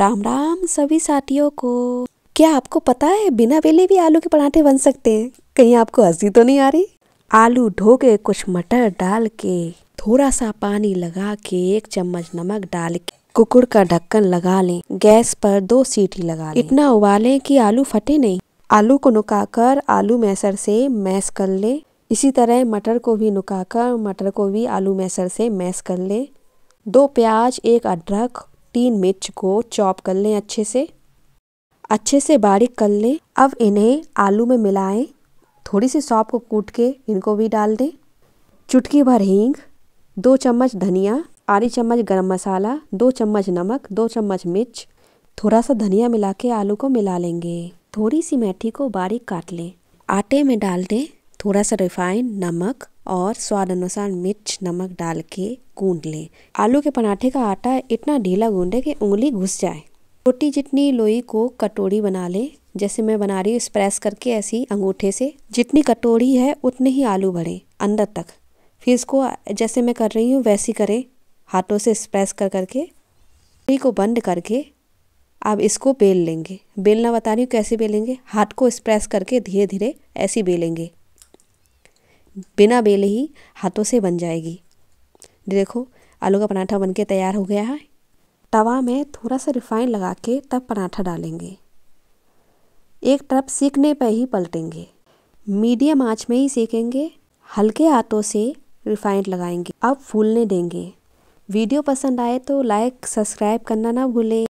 राम राम सभी साथियों को क्या आपको पता है बिना बेले भी आलू के पराठे बन सकते हैं कहीं आपको हंसी तो नहीं आ रही आलू धो के कुछ मटर डाल के थोड़ा सा पानी लगा के एक चम्मच नमक डाल के कुकुर का ढक्कन लगा लें गैस पर दो सीटी लगा लें इतना उबालें कि आलू फटे नहीं आलू को नुकाकर आलू मैसर से मैश कर ले इसी तरह मटर को भी नुकाकर मटर को भी आलू मैसर से मैश कर ले दो प्याज एक अदरक तीन मिर्च को चॉप कर लें अच्छे से अच्छे से बारीक कर लें अब इन्हें आलू में मिलाएं थोड़ी सी सौंप को कूट के इनको भी डाल दें चुटकी भर हींग दो चम्मच धनिया आधी चम्मच गरम मसाला दो चम्मच नमक दो चम्मच मिर्च थोड़ा सा धनिया मिला के आलू को मिला लेंगे थोड़ी सी मेथी को बारीक काट लें आटे में डाल दें थोड़ा सा रिफाइंड नमक और स्वाद अनुसार मिर्च नमक डाल के गूंद लें आलू के पराठे का आटा इतना ढीला गूंदे कि उंगली घुस जाए रोटी जितनी लोई को कटोरी बना लें जैसे मैं बना रही हूँ स्प्रेस करके ऐसी अंगूठे से जितनी कटोरी है उतने ही आलू भरें अंदर तक फिर इसको जैसे मैं कर रही हूँ वैसी करें हाथों से स्प्रेस कर करके लोई को बंद करके आप इसको बेल लेंगे बेलना बता रही हूँ कैसे बेलेंगे हाथ को स्प्रेस करके धीरे धीरे ऐसी बेलेंगे बिना बेले ही हाथों से बन जाएगी देखो आलू का पराठा बनके तैयार हो गया है तवा में थोड़ा सा रिफाइन लगा के तब पराठा डालेंगे एक तरफ सीखने पर ही पलटेंगे मीडियम आंच में ही सेकेंगे हल्के हाथों से रिफाइंड लगाएंगे अब फूलने देंगे वीडियो पसंद आए तो लाइक सब्सक्राइब करना ना भूलें